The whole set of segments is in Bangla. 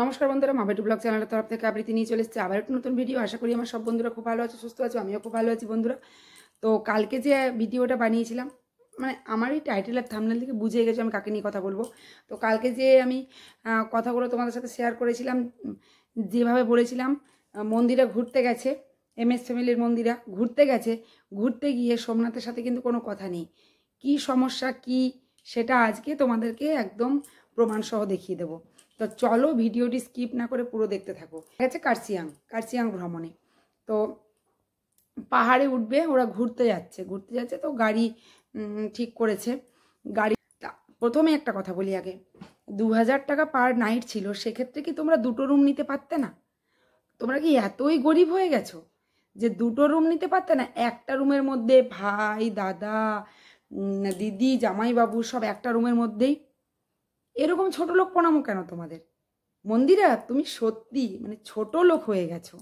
নমস্কার বন্ধুরা মাভেটু ব্লগ চ্যানেলের তরফ থেকে আবৃত্তি নিয়ে চলে এসেছি আবার একটু নতুন ভিডিও আশা করি আমার সব বন্ধুরা খুব ভালো আছে সুস্থ আছে আমিও খুব ভালো আছি বন্ধুরা তো কালকে যে ভিডিওটা বানিয়েছিলাম মানে আমার এই টাইটেল আর থামনাল থেকে বুঝে গেছে আমি কাকে নিয়ে কথা বলবো তো কালকে যে আমি কথাগুলো তোমাদের সাথে শেয়ার করেছিলাম যেভাবে বলেছিলাম মন্দিরা ঘুরতে গেছে এম এস ফ্যামিলির মন্দিরা ঘুরতে গেছে ঘুরতে গিয়ে সোমনাথের সাথে কিন্তু কোনো কথা নেই কি সমস্যা কি সেটা আজকে তোমাদেরকে একদম প্রমাণসহ দেখিয়ে দেবো তো চলো ভিডিওটি স্কিপ না করে পুরো দেখতে থাকো আছে কার্সিয়াং কার্সিয়াং ভ্রমণে তো পাহাড়ে উঠবে ওরা ঘুরতে যাচ্ছে ঘুরতে যাচ্ছে তো গাড়ি ঠিক করেছে গাড়ি প্রথমে একটা কথা বলি আগে দু হাজার টাকা পার নাইট ছিল সেক্ষেত্রে কি তোমরা দুটো রুম নিতে পারতে না তোমরা কি এতই গরিব হয়ে গেছো যে দুটো রুম নিতে পারতে না একটা রুমের মধ্যে ভাই দাদা দিদি জামাইবাবু সব একটা রুমের মধ্যেই এরকম ছোট লোক প্রণামও কেন তোমাদের মন্দিরা তুমি সত্যি মানে ছোট লোক হয়ে গেছো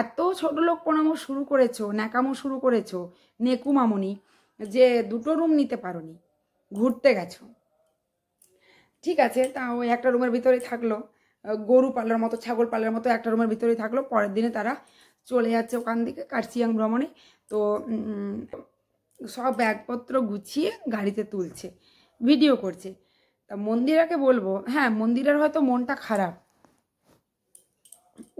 এত ছোট লোক প্রণামও শুরু করেছো ন্যাকামো শুরু করেছো নেকু যে দুটো রুম নিতে পারোনি ঘুরতে গেছো ঠিক আছে তা ওই একটা রুমের ভিতরে থাকলো গরু পালার মতো ছাগল পালার মতো একটা রুমের ভিতরে থাকলো পরের দিনে তারা চলে যাচ্ছে ওখান থেকে কার্সিয়াং ভ্রমণে তো সব ব্যাগপত্র গুছিয়ে গাড়িতে তুলছে ভিডিও করছে তা মন্দিরাকে বলবো হ্যাঁ মন্দিরার হয়তো মনটা খারাপ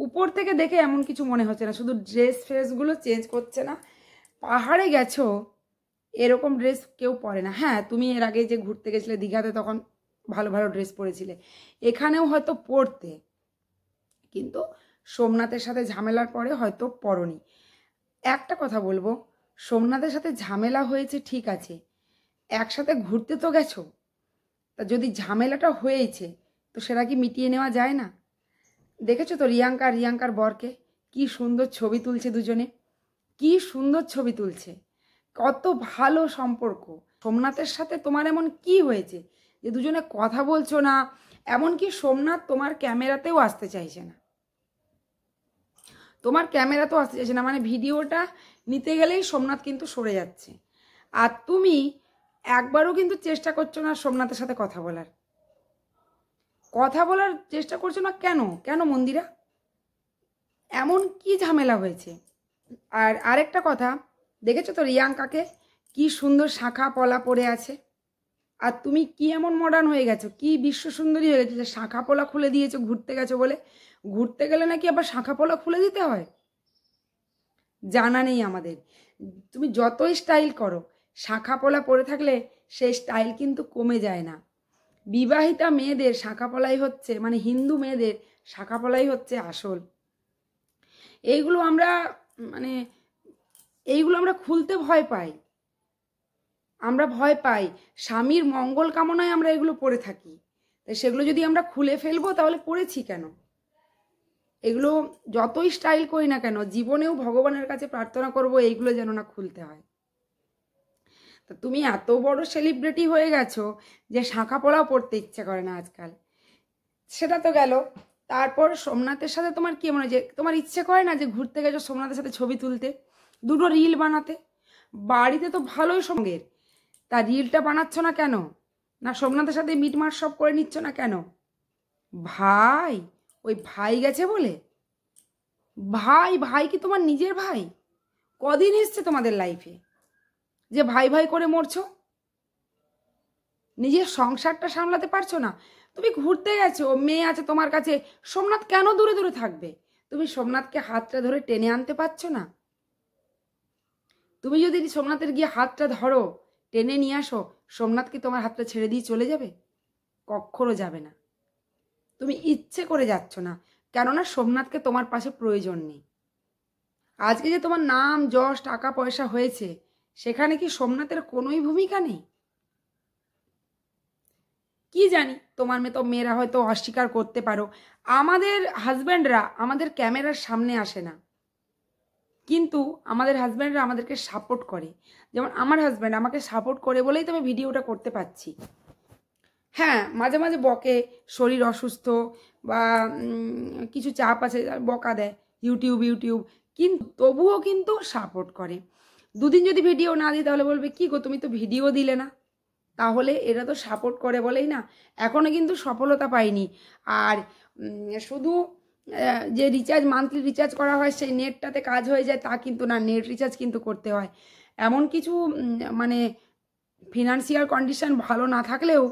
উপর থেকে দেখে এমন কিছু মনে হচ্ছে না শুধু ড্রেস ফ্রেসগুলো চেঞ্জ করছে না পাহাড়ে গেছো এরকম ড্রেস কেউ পরে না হ্যাঁ তুমি এর আগে যে ঘুরতে গেছিলে দীঘাতে তখন ভালো ভালো ড্রেস পরেছিলে এখানেও হয়তো পরতে কিন্তু সোমনাথের সাথে ঝামেলার পরে হয়তো পরনি একটা কথা বলবো সোমনাথের সাথে ঝামেলা হয়েছে ঠিক আছে একসাথে ঘুরতে তো গেছো তা যদি ঝামেলাটা হয়েছে তো সেটা কি মিটিয়ে নেওয়া যায় না দেখেছো তো রিয়াঙ্কা রিয়াঙ্কার বরকে কি সুন্দর ছবি তুলছে দুজনে কি সুন্দর ছবি তুলছে কত ভালো সম্পর্ক সোমনাথের সাথে তোমার এমন কি হয়েছে যে দুজনে কথা বলছো না এমনকি সোমনাথ তোমার ক্যামেরাতেও আসতে চাইছে না তোমার ক্যামেরাতেও আসতে চাইছে না মানে ভিডিওটা নিতে গেলেই সোমনাথ কিন্তু সরে যাচ্ছে আর তুমি একবারও কিন্তু চেষ্টা করছো না সোমনাথের সাথে কথা বলার কথা বলার চেষ্টা করছো না কেন কেন মন্দিরা এমন কি ঝামেলা হয়েছে আর আরেকটা কথা দেখেছো তো রিয়াঙ্কাকে কি সুন্দর শাখা পলা পড়ে আছে আর তুমি কি এমন মডার্ন হয়ে গেছো কি বিশ্ব সুন্দরী হয়ে গেছো যে শাখা পলা খুলে দিয়েছো ঘুরতে গেছো বলে ঘুরতে গেলে নাকি আবার শাখা পলা খুলে দিতে হয় জানা নেই আমাদের তুমি যতই স্টাইল করো শাখা পলা পরে থাকলে সেই স্টাইল কিন্তু কমে যায় না বিবাহিতা মেয়েদের শাখা পলাই হচ্ছে মানে হিন্দু মেয়েদের শাখা পলাই হচ্ছে আসল এইগুলো আমরা মানে এইগুলো আমরা খুলতে ভয় পাই আমরা ভয় পাই স্বামীর মঙ্গল কামনায় আমরা এগুলো পরে থাকি তাই সেগুলো যদি আমরা খুলে ফেলবো তাহলে পড়েছি কেন এগুলো যতই স্টাইল করি না কেন জীবনেও ভগবানের কাছে প্রার্থনা করব এইগুলো যেন না খুলতে হয় তো তুমি এত বড় সেলিব্রিটি হয়ে গেছো যে শাঁখা পড়াও পড়তে ইচ্ছে করে না আজকাল সেটা তো গেল তারপর সোমনাথের সাথে তোমার কি মনে হয় যে তোমার ইচ্ছে করে না যে ঘুরতে গেছো সোমনাথের সাথে ছবি তুলতে দুটো রিল বানাতে বাড়িতে তো ভালোই সঙ্গের তা রিলটা বানাচ্ছ না কেন না সোমনাথের সাথে মিটমাট সব করে নিচ্ছ না কেন ভাই ওই ভাই গেছে বলে ভাই ভাই কি তোমার নিজের ভাই কদিন এসছে তোমাদের লাইফে যে ভাই ভাই করে মরছো নিজের সংসারটা সামলাতে পারছো না তুমি ঘুরতে গেছো মেয়ে আছে তোমার কাছে সোমনাথ কেন দূরে দূরে থাকবে তুমি সোমনাথকে হাতটা ধরে টেনে আনতে পারছো না তুমি যদি সোমনাথের গিয়ে হাতটা ধরো টেনে নিয়ে আসো সোমনাথকে তোমার হাতটা ছেড়ে দিয়ে চলে যাবে কক্ষরও যাবে না তুমি ইচ্ছে করে যাচ্ছ না কেননা সোমনাথকে তোমার পাশে প্রয়োজন নেই আজকে যে তোমার নাম যশ টাকা পয়সা হয়েছে সেখানে কি সোমনাথের কোনোই ভূমিকা নেই কি জানি তোমার মেয়ে তো মেয়েরা হয়তো অস্বীকার করতে পারো আমাদের হাজব্যান্ডরা আমাদের ক্যামেরার সামনে আসে না কিন্তু আমাদের হাজব্যান্ডরা আমাদেরকে সাপোর্ট করে যেমন আমার হাজব্যান্ড আমাকে সাপোর্ট করে বলেই তো আমি ভিডিওটা করতে পারছি হ্যাঁ মাঝে মাঝে বকে শরীর অসুস্থ বা কিছু চাপ আছে বকা দেয় ইউটিউব ইউটিউব কিন্তু তবুও কিন্তু সাপোর্ট করে দুদিন যদি ভিডিও না দিই তাহলে বলবে কি গো তুমি তো ভিডিও দিলে না তাহলে এরা তো সাপোর্ট করে বলেই না এখনও কিন্তু সফলতা পায়নি আর শুধু যে রিচার্জ মান্থলি রিচার্জ করা হয় সেই নেটটাতে কাজ হয়ে যায় তা কিন্তু না নেট রিচার্জ কিন্তু করতে হয় এমন কিছু মানে ফিনান্সিয়াল কন্ডিশন ভালো না থাকলেও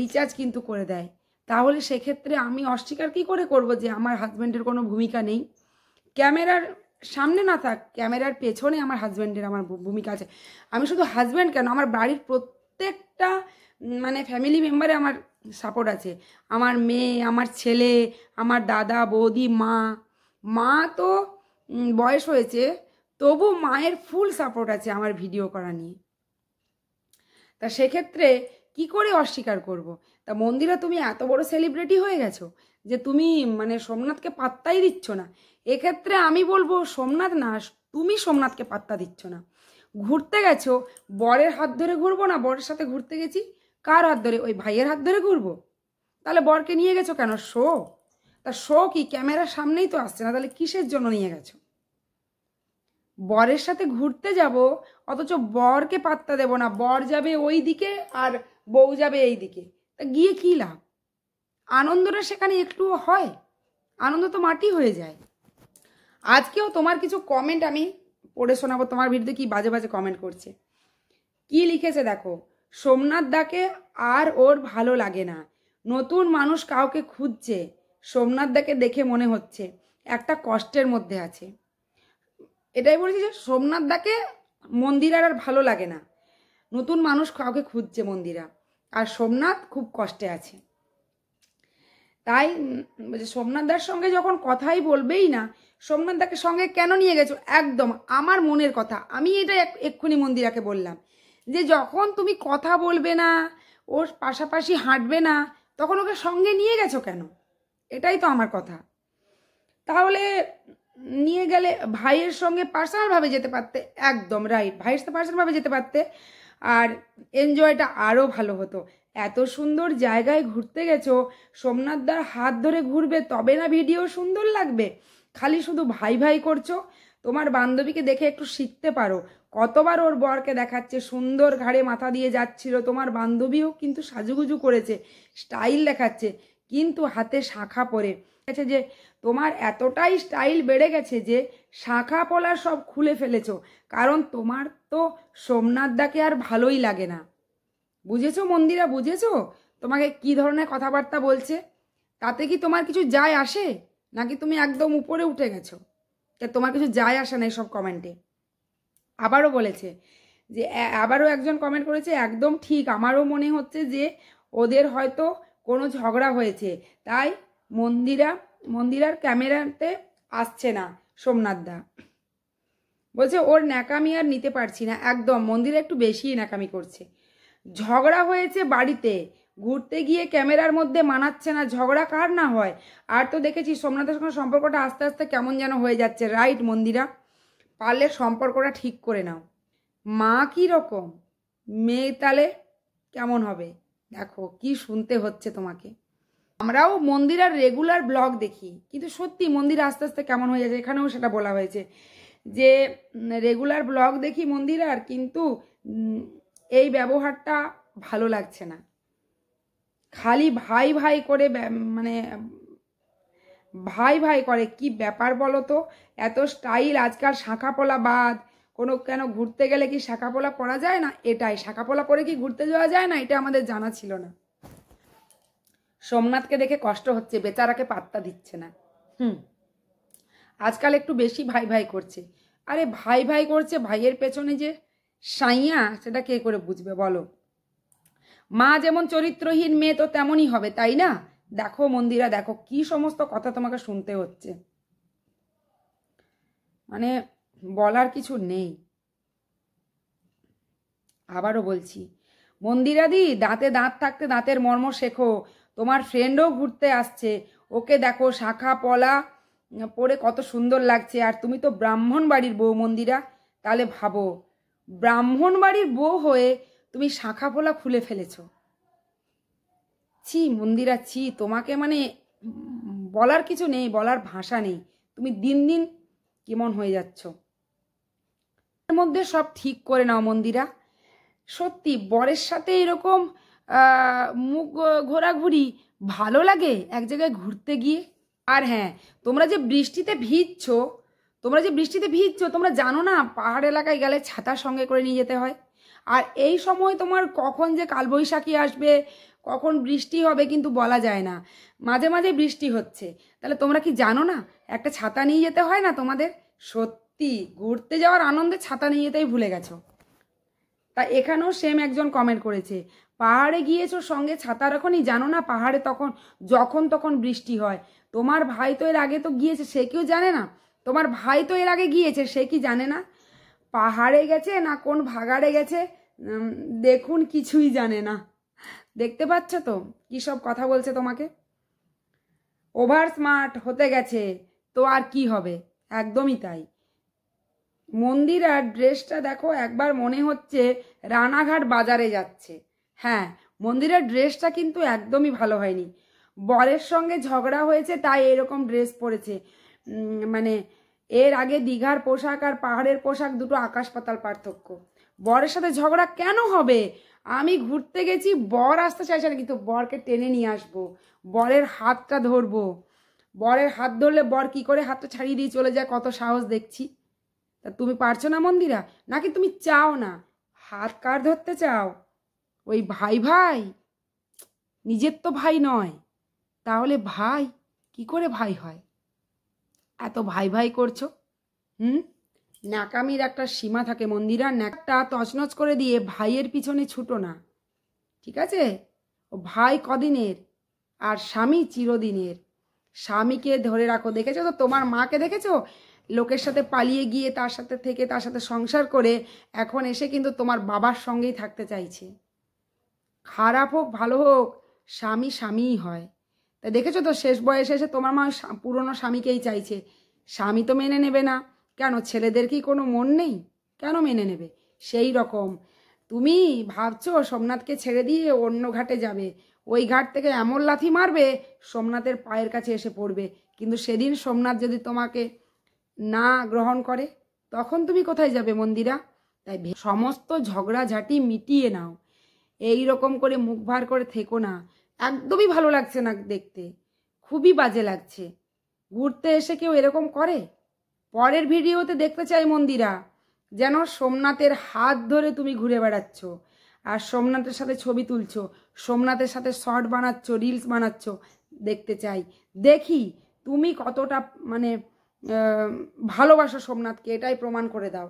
রিচার্জ কিন্তু করে দেয় তাহলে সেক্ষেত্রে আমি অস্বীকার কী করে করব যে আমার হাজব্যান্ডের কোনো ভূমিকা নেই ক্যামেরার সামনে না থাক ক্যামেরার পেছনে আমার হাজব্যান্ডের আমার ভূমিকা আছে আমি শুধু হাজব্যান্ড কেন আমার বাড়ির প্রত্যেকটা মানে ফ্যামিলি মেম্বারে আমার সাপোর্ট আছে আমার মেয়ে আমার ছেলে আমার দাদা বৌদি মা মা তো বয়স হয়েছে তবু মায়ের ফুল সাপোর্ট আছে আমার ভিডিও করা নিয়ে তা সেক্ষেত্রে কি করে অস্বীকার করব। তা মন্দিরা তুমি এত বড় সেলিব্রিটি হয়ে গেছো যে তুমি মানে সোমনাথকে পাত্তাই দিচ্ছ না এক্ষেত্রে আমি বলবো সোমনাথ না তুমি সোমনাথকে পাত্তা দিচ্ছ না ঘুরতে গেছো বরের হাত ধরে ঘুরবো না বরের সাথে ঘুরতে গেছি কার হাত ধরে ওই ভাইয়ের হাত ধরে ঘুরবো তাহলে বরকে নিয়ে গেছো কেন শো তা শো কি ক্যামেরার সামনেই তো আসছে না তাহলে কিসের জন্য নিয়ে গেছো বরের সাথে ঘুরতে যাব অথচ বরকে পাত্তা দেব না বর যাবে ওই দিকে আর বউ যাবে এই দিকে তা গিয়ে কী লাভ আনন্দটা সেখানে একটুও হয় আনন্দ তো মাটি হয়ে যায় আজকেও তোমার কিছু কমেন্ট আমি পড়ে শোনাবো তোমার বিরুদ্ধে কি বাজে বাজে কমেন্ট করছে কি লিখেছে দেখো সোমনাথ দাকে আর ওর ভালো লাগে না নতুন মানুষ কাউকে খুঁজছে সোমনাথ দাকে দেখে মনে হচ্ছে একটা কষ্টের মধ্যে আছে এটাই বলছি যে সোমনাথ দাকে মন্দির আর ভালো লাগে না নতুন মানুষ কাউকে খুঁজছে মন্দিরা আর সোমনাথ খুব কষ্টে আছে তাই সোমনাথদার সঙ্গে যখন কথাই বলবেই না সোমনাথদাকে সঙ্গে কেন নিয়ে গেছো একদম আমার মনের কথা আমি এটা এক্ষুনি মন্দিরাকে বললাম যে যখন তুমি কথা বলবে না ওর পাশাপাশি হাঁটবে না তখন ওকে সঙ্গে নিয়ে গেছো কেন এটাই তো আমার কথা তাহলে নিয়ে গেলে ভাইয়ের সঙ্গে পার্সোনালভাবে যেতে পারতে একদম রাইট ভাইয়ের সাথে পার্সোনালভাবে যেতে পারতে আর এনজয়টা আরও ভালো হতো এত সুন্দর জায়গায় ঘুরতে গেছো সোমনাথদার হাত ধরে ঘুরবে তবে না ভিডিও সুন্দর লাগবে খালি শুধু ভাই ভাই করছো তোমার বান্ধবীকে দেখে একটু শিখতে পারো কতবার ওর বরকে দেখাচ্ছে সুন্দর ঘাড়ে মাথা দিয়ে যাচ্ছিল তোমার বান্ধবীও কিন্তু সাজুগুজু করেছে স্টাইল দেখাচ্ছে কিন্তু হাতে শাখা পরে গেছে যে তোমার এতটাই স্টাইল বেড়ে গেছে যে শাখা পলা সব খুলে ফেলেছ কারণ তোমার তো সোমনাথদাকে আর ভালোই লাগে না বুঝেছো মন্দিরা বুঝেছো তোমাকে কি ধরনের কথাবার্তা বলছে তাতে কি তোমার কিছু যায় আসে নাকি তুমি একদম উপরে উঠে গেছো তোমার কিছু যায় আসে না এসব কমেন্টে আবারও বলেছে যে আবারও একজন কমেন্ট করেছে একদম ঠিক আমারও মনে হচ্ছে যে ওদের হয়তো কোনো ঝগড়া হয়েছে তাই মন্দিরা মন্দিরার ক্যামেরাতে আসছে না সোমনাথদা বলছে ওর ন্যাকামি আর নিতে পারছি না একদম মন্দিরে একটু বেশিই ন্যাকামি করছে ঝগড়া হয়েছে বাড়িতে ঘুরতে গিয়ে ক্যামেরার মধ্যে মানাচ্ছে না ঝগড়া কার না হয় আর তো দেখেছি সোমনাথের সঙ্গে সম্পর্কটা আস্তে আস্তে কেমন যেন হয়ে যাচ্ছে রাইট মন্দিরা পারলে সম্পর্কটা ঠিক করে নাও মা কী রকম মেয়ে তালে কেমন হবে দেখো কি শুনতে হচ্ছে তোমাকে আমরাও মন্দিরার রেগুলার ব্লগ দেখি কিন্তু সত্যি মন্দির আস্তে আস্তে কেমন হয়ে যাচ্ছে এখানেও সেটা বলা হয়েছে যে রেগুলার ব্লগ দেখি মন্দিরার কিন্তু এই ব্যবহারটা ভালো লাগছে না খালি ভাই ভাই করে মানে ভাই ভাই করে কি ব্যাপার বলো তো এত স্টাইল আজকাল শাঁখা পোলা বাদ কোনো কেন ঘুরতে গেলে কি শাঁখা পোলা পরা যায় না এটাই শাঁখা পোলা পরে কি ঘুরতে যাওয়া যায় না এটা আমাদের জানা ছিল না সোমনাথকে দেখে কষ্ট হচ্ছে বেচারাকে পাত্তা দিচ্ছে না হুম আজকাল একটু বেশি ভাই ভাই করছে আরে ভাই ভাই করছে ভাইয়ের পেছনে যে সাইয়া সেটা কে করে বুঝবে বলো মা যেমন চরিত্রহীন মেয়ে তো তেমনই হবে তাই না দেখো মন্দিরা দেখো কি সমস্ত কথা তোমাকে শুনতে হচ্ছে মানে বলার কিছু নেই আবারও বলছি মন্দিরাদি দাঁতে দাঁত থাকতে দাঁতের মর্ম শেখো তোমার ফ্রেন্ডও ঘুরতে আসছে ওকে দেখো শাখা পলা পরে কত সুন্দর লাগছে আর তুমি তো ব্রাহ্মণ বাড়ির বউ মন্দিরা তাহলে ভাবো ব্রাহ্মণবাড়ির বউ হয়ে তুমি শাখা খুলে ফেলেছ ছি মন্দিরা ছি তোমাকে মানে বলার কিছু নেই বলার ভাষা নেই তুমি দিন দিন কেমন হয়ে যাচ্ছ এর মধ্যে সব ঠিক করে নাও মন্দিরা সত্যি বরের সাথে এরকম মুখ ঘোরাঘুরি ভালো লাগে এক জায়গায় ঘুরতে গিয়ে আর হ্যাঁ তোমরা যে বৃষ্টিতে ভিজছো তোমরা যে বৃষ্টিতে ভিজছো তোমরা জানো না পাহাড় এলাকায় গেলে ছাতার সঙ্গে করে নিয়ে যেতে হয় আর এই সময় তোমার কখন যে কালবৈশাখী আসবে কখন বৃষ্টি হবে কিন্তু বলা যায় না মাঝে মাঝে বৃষ্টি হচ্ছে তাহলে তোমরা কি জানো না একটা ছাতা নিয়ে যেতে হয় না তোমাদের সত্যি ঘুরতে যাওয়ার আনন্দে ছাতা নিয়ে যেতেই ভুলে গেছো তা এখানেও সেম একজন কমেন্ট করেছে পাহাড়ে গিয়েছো সঙ্গে ছাতা রাখনি জানো না পাহাড়ে তখন যখন তখন বৃষ্টি হয় তোমার ভাই তো এর আগে তো গিয়েছে সে কেউ জানে না তোমার ভাই তো এর আগে গিয়েছে সে কি জানে না পাহাড়ে গেছে না কোন ভাগাড়ে গেছে দেখুন কিছুই জানে না দেখতে পাচ্ছ তো কি সব কথা বলছে তোমাকে ওভার স্মার্ট হতে গেছে তো আর কি হবে একদমই তাই মন্দির আর ড্রেসটা দেখো একবার মনে হচ্ছে রানাঘাট বাজারে যাচ্ছে হ্যাঁ মন্দিরের ড্রেসটা কিন্তু একদমই ভালো হয়নি বরের সঙ্গে ঝগড়া হয়েছে তাই এরকম ড্রেস পরেছে মানে এর আগে দীঘার পোশাক আর পাহাড়ের পোশাক দুটো আকাশ পাতাল পার্থক্য বরের সাথে ঝগড়া কেন হবে আমি ঘুরতে গেছি বর আসতে চাইছে না কিন্তু বরকে টেনে নিয়ে আসবো বরের হাতটা ধরবো বরের হাত ধরলে বর কি করে হাতটা ছাড়িয়ে দিয়ে চলে যায় কত সাহস দেখছি তা তুমি পারছো না মন্দিরা নাকি তুমি চাও না হাত কার ধরতে চাও ওই ভাই ভাই নিজের তো ভাই নয় তাহলে ভাই কি করে ভাই হয় এত ভাই ভাই করছো হুম ন্যাকামির একটা সীমা থাকে মন্দিরা ন্যাকটা তছনছ করে দিয়ে ভাইয়ের পিছনে ছুটো না ঠিক আছে ও ভাই কদিনের আর স্বামী চিরদিনের স্বামীকে ধরে রাখো দেখেছো তো তোমার মাকে দেখেছো লোকের সাথে পালিয়ে গিয়ে তার সাথে থেকে তার সাথে সংসার করে এখন এসে কিন্তু তোমার বাবার সঙ্গেই থাকতে চাইছে খারাপ হোক ভালো হোক স্বামী স্বামীই হয় তা দেখেছো তো শেষ বয়সে এসে তোমার মা পুরনো স্বামীকেই চাইছে স্বামী তো মেনে নেবে না কেন ছেলেদের কি কোনো মন নেই কেন মেনে নেবে সেই রকম তুমি ভাবছো সোমনাথকে ছেড়ে দিয়ে অন্য ঘাটে যাবে ওই ঘাট থেকে এমন লাথি মারবে সোমনাথের পায়ের কাছে এসে পড়বে কিন্তু সেদিন সোমনাথ যদি তোমাকে না গ্রহণ করে তখন তুমি কোথায় যাবে মন্দিরা তাই সমস্ত ঝগড়াঝাটি মিটিয়ে নাও এই রকম করে মুখ ভার করে থেকো না একদমই ভালো লাগছে না দেখতে খুবই বাজে লাগছে ঘুরতে এসে কেউ এরকম করে পরের ভিডিওতে দেখতে চাই মন্দিরা যেন সোমনাথের হাত ধরে তুমি ঘুরে বেড়াচ্ছ আর সোমনাথের সাথে ছবি তুলছ সোমনাথের সাথে শর্ট বানাচ্ছ রিলস বানাচ্ছ দেখতে চাই দেখি তুমি কতটা মানে ভালোবাসো সোমনাথকে এটাই প্রমাণ করে দাও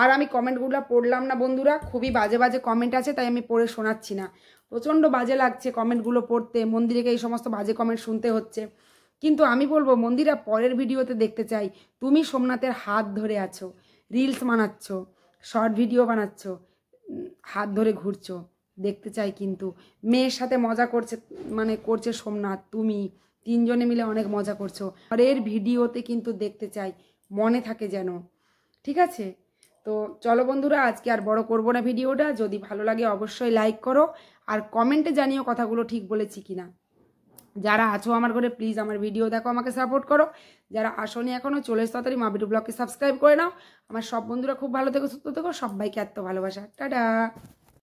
আর আমি কমেন্টগুলো পড়লাম না বন্ধুরা খুবই বাজে বাজে কমেন্ট আছে তাই আমি পড়ে শোনাচ্ছি না প্রচণ্ড বাজে লাগছে কমেন্টগুলো পড়তে মন্দিরেকে এই সমস্ত বাজে কমেন্ট শুনতে হচ্ছে কিন্তু আমি বলবো মন্দিরা পরের ভিডিওতে দেখতে চাই তুমি সোমনাথের হাত ধরে আছো রিলস বানাচ্ছ শর্ট ভিডিও বানাচ্ছ হাত ধরে ঘুরছো দেখতে চাই কিন্তু মেয়ের সাথে মজা করছে মানে করছে সোমনাথ তুমি তিনজনে মিলে অনেক মজা করছো পরের ভিডিওতে কিন্তু দেখতে চাই মনে থাকে যেন ঠিক আছে তো চলো বন্ধুরা আজকে আর বড় করব না ভিডিওটা যদি ভালো লাগে অবশ্যই লাইক করো আর কমেন্টে জানিও কথাগুলো ঠিক বলেছি কিনা যারা আছো আমার ঘরে প্লিজ আমার ভিডিও দেখো আমাকে সাপোর্ট করো যারা আসনি এখনও চলে এসো তাড়াতাড়ি মাবিটু ব্লগকে সাবস্ক্রাইব করে নাও আমার সব বন্ধুরা খুব ভালো থেকো সুস্থ থেকো সবাইকে এত ভালোবাসা টাটা